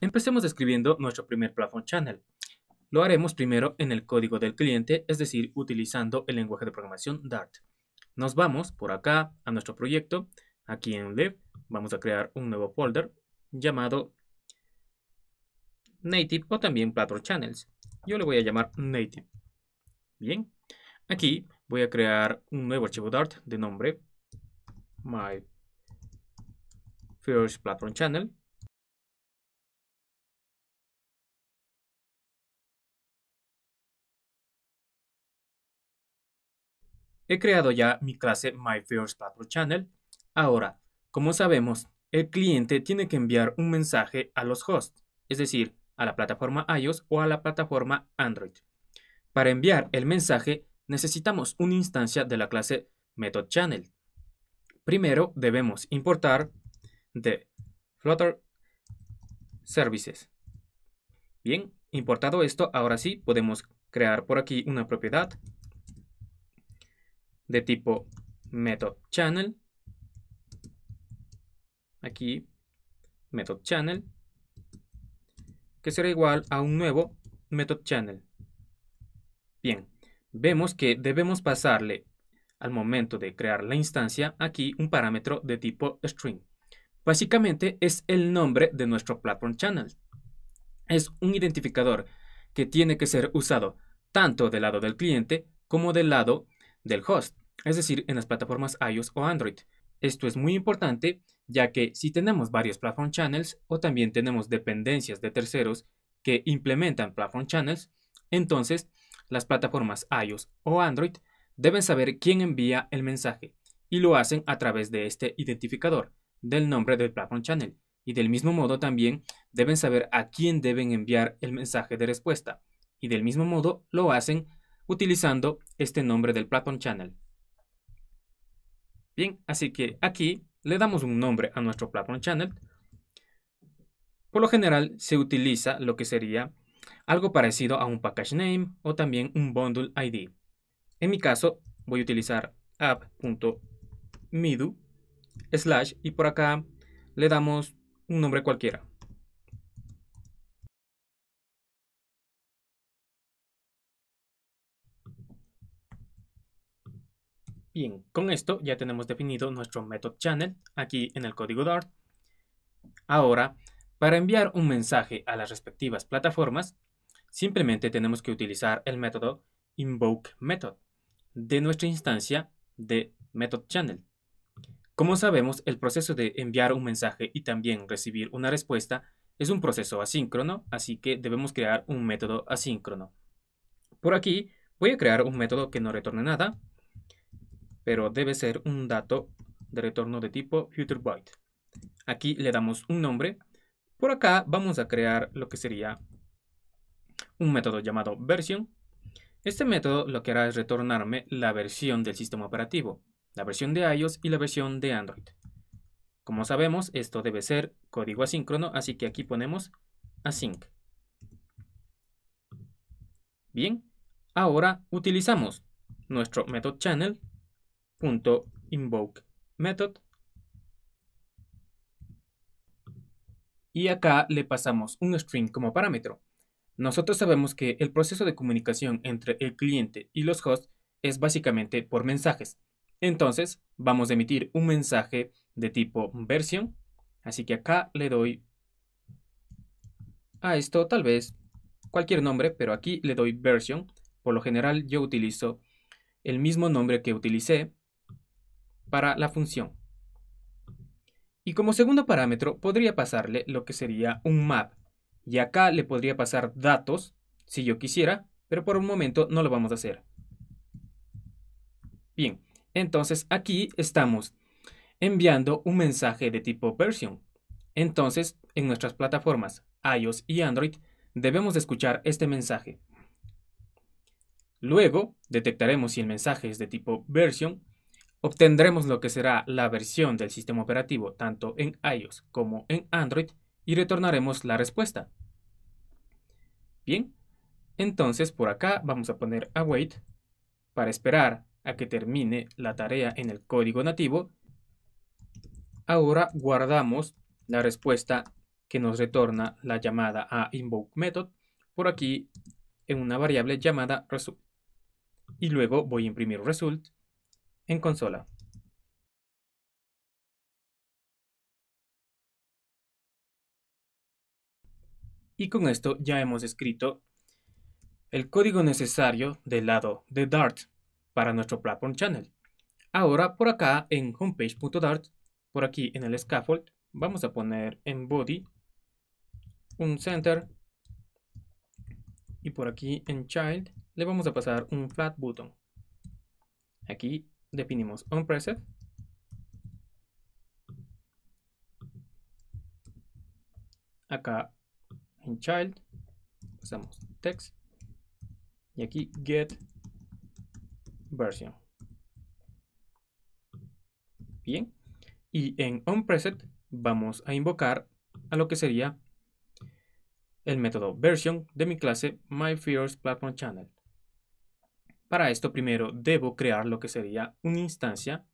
Empecemos describiendo nuestro primer Platform Channel. Lo haremos primero en el código del cliente, es decir, utilizando el lenguaje de programación Dart. Nos vamos por acá a nuestro proyecto. Aquí en lib vamos a crear un nuevo folder llamado Native o también Platform Channels. Yo le voy a llamar Native. Bien, aquí voy a crear un nuevo archivo Dart de nombre My First Platform Channel He creado ya mi clase My Ahora, como sabemos, el cliente tiene que enviar un mensaje a los hosts, es decir, a la plataforma iOS o a la plataforma Android. Para enviar el mensaje necesitamos una instancia de la clase MethodChannel. Primero debemos importar de Flutter Services. Bien, importado esto, ahora sí podemos crear por aquí una propiedad de tipo method channel. Aquí, method channel, que será igual a un nuevo method channel. Bien, vemos que debemos pasarle al momento de crear la instancia aquí un parámetro de tipo string. Básicamente es el nombre de nuestro platform channel. Es un identificador que tiene que ser usado tanto del lado del cliente como del lado del host, es decir, en las plataformas iOS o Android. Esto es muy importante ya que si tenemos varios platform channels o también tenemos dependencias de terceros que implementan platform channels, entonces las plataformas iOS o Android deben saber quién envía el mensaje y lo hacen a través de este identificador del nombre del platform channel. Y del mismo modo también deben saber a quién deben enviar el mensaje de respuesta. Y del mismo modo lo hacen utilizando este nombre del Platform Channel. Bien, así que aquí le damos un nombre a nuestro Platform Channel. Por lo general se utiliza lo que sería algo parecido a un package name o también un bundle ID. En mi caso voy a utilizar app.midu slash y por acá le damos un nombre cualquiera. Bien, con esto ya tenemos definido nuestro method channel aquí en el código Dart. Ahora, para enviar un mensaje a las respectivas plataformas, simplemente tenemos que utilizar el método invoke method de nuestra instancia de method channel. Como sabemos, el proceso de enviar un mensaje y también recibir una respuesta es un proceso asíncrono, así que debemos crear un método asíncrono. Por aquí voy a crear un método que no retorne nada, pero debe ser un dato de retorno de tipo future Aquí le damos un nombre. Por acá vamos a crear lo que sería un método llamado version. Este método lo que hará es retornarme la versión del sistema operativo, la versión de iOS y la versión de Android. Como sabemos, esto debe ser código asíncrono, así que aquí ponemos async. Bien, ahora utilizamos nuestro método channel .invoke method. Y acá le pasamos un string como parámetro. Nosotros sabemos que el proceso de comunicación entre el cliente y los hosts es básicamente por mensajes. Entonces, vamos a emitir un mensaje de tipo version. Así que acá le doy a esto tal vez cualquier nombre, pero aquí le doy version. Por lo general yo utilizo el mismo nombre que utilicé para la función. Y como segundo parámetro podría pasarle lo que sería un map. Y acá le podría pasar datos, si yo quisiera, pero por un momento no lo vamos a hacer. Bien, entonces aquí estamos enviando un mensaje de tipo version. Entonces, en nuestras plataformas iOS y Android, debemos escuchar este mensaje. Luego, detectaremos si el mensaje es de tipo version obtendremos lo que será la versión del sistema operativo tanto en iOS como en Android y retornaremos la respuesta. Bien, entonces por acá vamos a poner await para esperar a que termine la tarea en el código nativo. Ahora guardamos la respuesta que nos retorna la llamada a invoke method por aquí en una variable llamada result. Y luego voy a imprimir result en consola. Y con esto ya hemos escrito el código necesario del lado de Dart para nuestro Platform Channel. Ahora por acá en homepage.dart, por aquí en el scaffold, vamos a poner en body un center y por aquí en child le vamos a pasar un flat button. Aquí definimos onPreset. acá en child pasamos text y aquí get version bien y en onPreset vamos a invocar a lo que sería el método version de mi clase my platform channel para esto primero debo crear lo que sería una instancia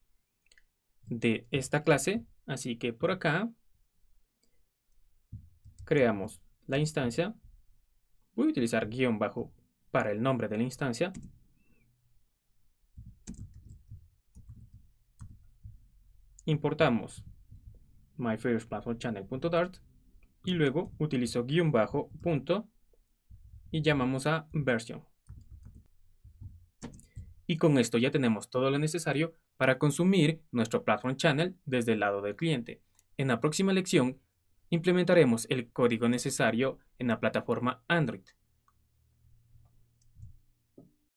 de esta clase. Así que por acá creamos la instancia. Voy a utilizar guión bajo para el nombre de la instancia. Importamos myfirstplatformchannel.dart y luego utilizo guión bajo punto y llamamos a version. Y con esto ya tenemos todo lo necesario para consumir nuestro Platform Channel desde el lado del cliente. En la próxima lección implementaremos el código necesario en la plataforma Android.